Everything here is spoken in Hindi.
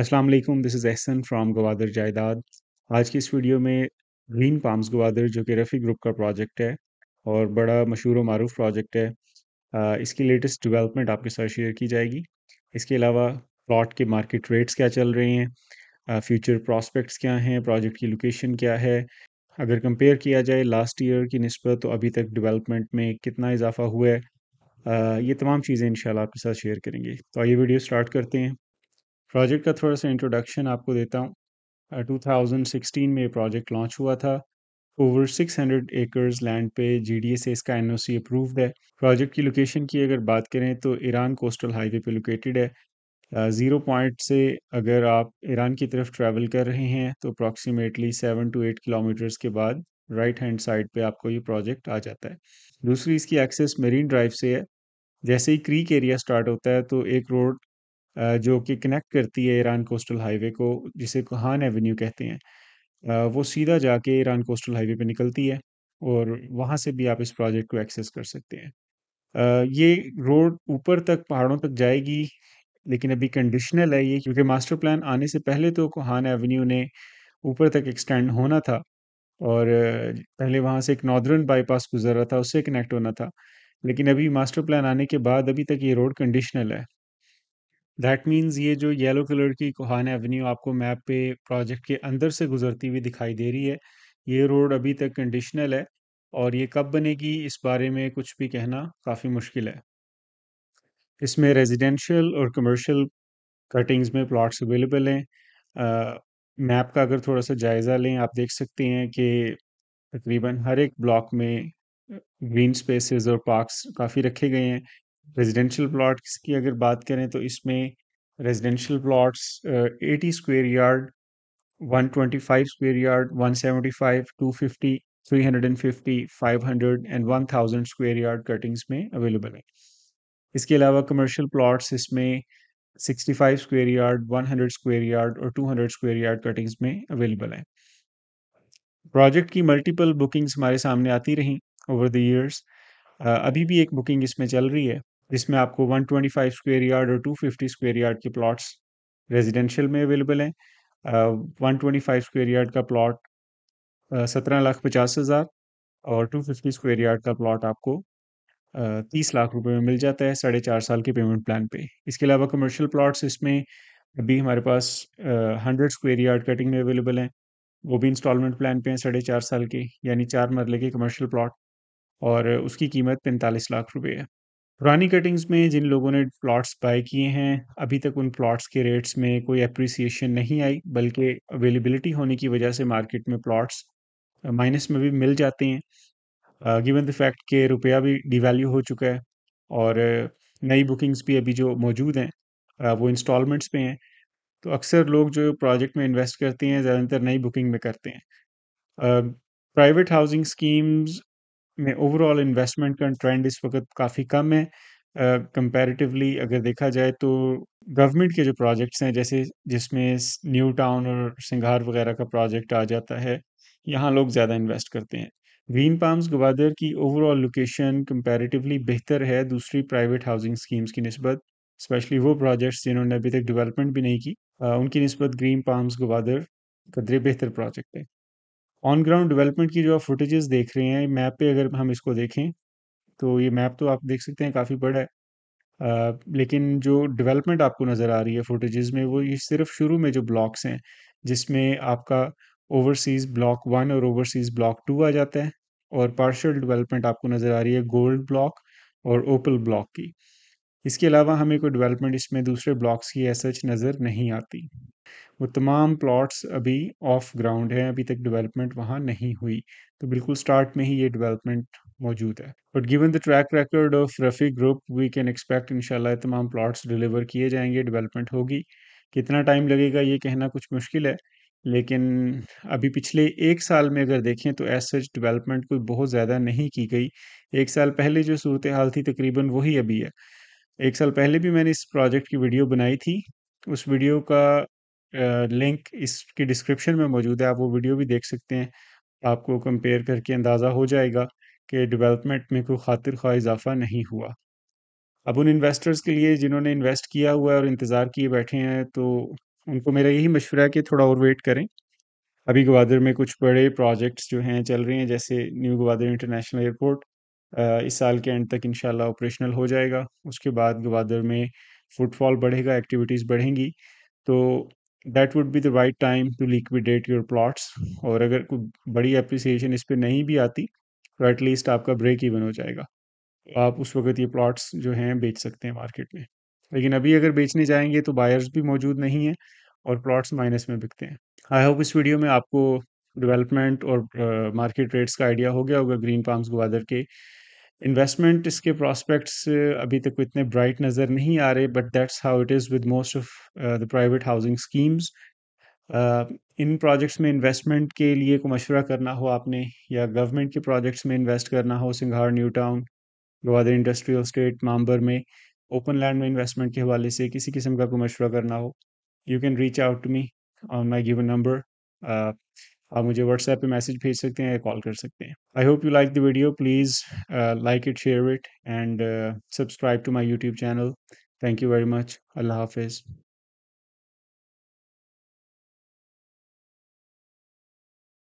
अस्सलाम वालेकुम this is Ehsan from Gwadar जायदाद आज की इस वीडियो में ग्रीन पाम्स गवादर जो कि रफ़ी ग्रुप का प्रोजेक्ट है और बड़ा मशहूर व मरूफ प्रोजेक्ट है इसकी लेटेस्ट डेवलपमेंट आपके साथ शेयर की जाएगी इसके अलावा प्लॉट के मार्केट रेट्स क्या चल रहे हैं फ्यूचर प्रॉस्पेक्ट्स क्या हैं प्रोजेक्ट की लोकेशन क्या है अगर कंपेयर किया जाए लास्ट ईयर की नस्बत तो अभी तक डेवलपमेंट में कितना इजाफा हुआ है ये तमाम चीज़ें इन आपके साथ शेयर करेंगे तो आइए वीडियो स्टार्ट करते हैं प्रोजेक्ट का थोड़ा सा इंट्रोडक्शन आपको देता हूँ टू थाउजेंड सिक्सटीन में प्रोजेक्ट लॉन्च हुआ था over six hundred acres land पे जी जीडीए से इसका एन ओ सी अप्रूव्ड है प्रोजेक्ट की लोकेशन की अगर बात करें तो ईरान कोस्टल हाईवे पे लोकेटेड है ज़ीरो पॉइंट से अगर आप ईरान की तरफ ट्रैवल कर रहे हैं तो approximately seven to eight kilometers के बाद राइट हैंड साइड पे आपको ये प्रोजेक्ट आ जाता है दूसरी इसकी एक्सेस मरीन ड्राइव से है जैसे ही क्रीक एरिया स्टार्ट होता है तो एक रोड जो कि कनेक्ट करती है ईरान कोस्टल हाईवे को जिसे कहान एवेन्यू कहते हैं। वो सीधा जाके ईरान कोस्टल हाईवे पे निकलती है और वहाँ से भी आप इस प्रोजेक्ट को एक्सेस कर सकते हैं। ये रोड ऊपर तक पहाड़ों तक जाएगी लेकिन अभी कंडीशनल है ये क्योंकि मास्टर प्लान आने से पहले तो कहान एवेन्यू ने ऊपर तक एक्सटेंड होना था और पहले वहाँ से एक नॉर्दर्न बाईपास गुजर रहा था उससे कनेक्ट होना था। लेकिन अभी मास्टर प्लान आने के बाद अभी तक ये रोड कंडीशनल है। दैट मीन्स ये जो येलो कलर की कोहान एवेन्यू आपको मैप पे प्रोजेक्ट के अंदर से गुजरती हुई दिखाई दे रही है ये रोड अभी तक कंडीशनल है और ये कब बनेगी इस बारे में कुछ भी कहना काफ़ी मुश्किल है इसमें रेजिडेंशियल और कमर्शियल कटिंग्स में प्लॉट्स अवेलेबल हैं मैप का अगर थोड़ा सा जायज़ा लें आप देख सकते हैं कि तकरीबन हर एक ब्लॉक में ग्रीन स्पेसेस और पार्क्स काफ़ी रखे गए हैं रेजिडेंशियल प्लॉट्स की अगर बात करें तो इसमें residential plots eighty square yard 125 seventy five 175 250 350 500 and 1000 square yard cuttings में अवेलेबल है इसके अलावा कमर्शियल प्लॉट्स इसमें 65 स्क्वेयर यार्ड 100 स्क्वेयर यार्ड और 200 स्क्वेयर यार्ड कटिंग्स में अवेलेबल है प्रोजेक्ट की मल्टीपल बुकिंग्स हमारे सामने आती रहीं ओवर द ईयर्स अभी भी एक बुकिंग इसमें चल रही है जिसमें आपको 125 स्क्वायर यार्ड और 250 स्क्वायर यार्ड के प्लॉट्स रेजिडेंशियल में अवेलेबल हैं वन ट्वेंटी फाइव यार्ड का प्लॉट uh, सत्रह लाख पचास हज़ार और टू फिफ्टी स्क्वेयर यार्ड का प्लॉट आपको uh, तीस लाख रुपए में मिल जाता है साढ़े चार साल के पेमेंट प्लान पे इसके अलावा कमर्शियल प्लॉट्स इसमें अभी हमारे पास हंड्रेड स्क्वेयर यार्ड कटिंग में अवेलेबल हैं वो भी इंस्टॉलमेंट प्लान पे हैं साढ़े चार साल के यानी चार मरले के कमर्शियल प्लॉट और उसकी कीमत पैंतालीस लाख रुपए है पुरानी कटिंग्स में जिन लोगों ने प्लॉट्स बाय किए हैं अभी तक उन प्लॉट्स के रेट्स में कोई अप्रिसिएशन नहीं आई बल्कि अवेलेबिलिटी होने की वजह से मार्केट में प्लॉट्स माइनस में भी मिल जाते हैं गिवन द फैक्ट के रुपया भी डिवैल्यू हो चुका है और नई बुकिंग्स भी अभी जो मौजूद हैं वो इंस्टॉलमेंट्स पे हैं तो अक्सर लोग जो प्रोजेक्ट में इन्वेस्ट करते हैं ज़्यादातर नई बुकिंग में करते हैं प्राइवेट हाउसिंग स्कीम्स में ओवरऑल इन्वेस्टमेंट का ट्रेंड इस वक्त काफ़ी कम है कंपैरेटिवली uh, अगर देखा जाए तो गवर्नमेंट के जो प्रोजेक्ट्स हैं जैसे जिसमें न्यू टाउन और सिंगार वगैरह का प्रोजेक्ट आ जाता है यहाँ लोग ज़्यादा इन्वेस्ट करते हैं ग्रीन पाम्स गवादर की ओवरऑल लोकेशन कंपैरेटिवली बेहतर है दूसरी प्राइवेट हाउसिंग स्कीम्स की नस्बत स्पेशली वो प्रोजेक्ट्स जिन्होंने अभी तक डेवलपमेंट भी नहीं की उनकी नस्बत ग्रीन पाम्स गवादर कदरे बेहतर प्रोजेक्ट है ऑन ग्राउंड डेवलपमेंट की जो आप फुटेजेस देख रहे हैं मैप पे अगर हम इसको देखें तो ये मैप तो आप देख सकते हैं काफ़ी बड़ा है आ, लेकिन जो डेवलपमेंट आपको नज़र आ रही है फुटेजेस में वो ये सिर्फ शुरू में जो ब्लॉक्स हैं जिसमें आपका ओवरसीज़ ब्लॉक वन और ओवरसीज़ ब्लॉक टू आ जाता है और पार्शल डिवेलपमेंट आपको नज़र आ रही है गोल्ड ब्लॉक और ओपल ब्लॉक की इसके अलावा हमें कोई डेवलपमेंट इसमें दूसरे ब्लॉक्स की सच नज़र नहीं आती वो तमाम प्लॉट्स अभी ऑफ ग्राउंड हैं अभी तक डेवलपमेंट वहाँ नहीं हुई तो बिल्कुल स्टार्ट में ही ये डेवलपमेंट मौजूद है but given the track record of Rafi group we can expect इंशाल्लाह तमाम प्लॉट्स डिलीवर किए जाएंगे डिवेलपमेंट होगी कितना टाइम लगेगा ये कहना कुछ मुश्किल है लेकिन अभी पिछले एक साल में अगर देखें तो एस सच डिवेलपमेंट कोई बहुत ज़्यादा नहीं की गई एक साल पहले जो सूरत हाल थी तकरीबन वही अभी है एक साल पहले भी मैंने इस प्रोजेक्ट की वीडियो बनाई थी उस वीडियो का लिंक इसकी डिस्क्रिप्शन में मौजूद है आप वो वीडियो भी देख सकते हैं आपको कंपेयर करके अंदाज़ा हो जाएगा कि डेवलपमेंट में कोई खातिर खा इजाफा नहीं हुआ अब उन इन्वेस्टर्स के लिए जिन्होंने इन्वेस्ट किया हुआ है और इंतज़ार किए बैठे हैं तो उनको मेरा यही मशवरा है कि थोड़ा और वेट करें अभी गवादर में कुछ बड़े प्रोजेक्ट्स जो हैं चल रहे हैं जैसे न्यू गवादर इंटरनेशनल एयरपोर्ट इस साल के एंड तक इनशाला ऑपरेशनल हो जाएगा उसके बाद गवादर में फुटफॉल बढ़ेगा एक्टिविटीज़ बढ़ेंगी तो that would be the right time to liquidate your plots और अगर कोई बड़ी अप्रिसिएशन इस पर नहीं भी आती तो एटलीस्ट आपका ब्रेक इवन हो जाएगा तो आप उस वक्त ये प्लॉट्स जो हैं बेच सकते हैं मार्केट में लेकिन अभी अगर बेचने जाएंगे तो बायर्स भी मौजूद नहीं हैं और प्लॉट्स माइनस में बिकते हैं आई होप इस वीडियो में आपको डेवलपमेंट और मार्केट रेट्स का आइडिया हो गया होगा ग्रीन पार्म ग्वादर के इन्वेस्टमेंट इसके प्रॉस्पेक्ट्स uh, अभी तक इतने ब्राइट नज़र नहीं आ रहे but that's how it is with most of the private housing schemes in projects में इन्वेस्टमेंट के लिए को मशवरा करना हो आपने या गवर्नमेंट के प्रोजेक्ट्स में इन्वेस्ट करना हो Singhar new town Gwadar industrial estate Mambar में ओपन लैंड में इन्वेस्टमेंट के हवाले से किसी किस्म का कोई मशवरा करना हो you can reach out to me on my given number आप मुझे व्हाट्सएप पे मैसेज भेज सकते हैं या कॉल कर सकते हैं I hope you like the video please like it share it and subscribe to my YouTube channel thank you very much अल्लाह हाफिज़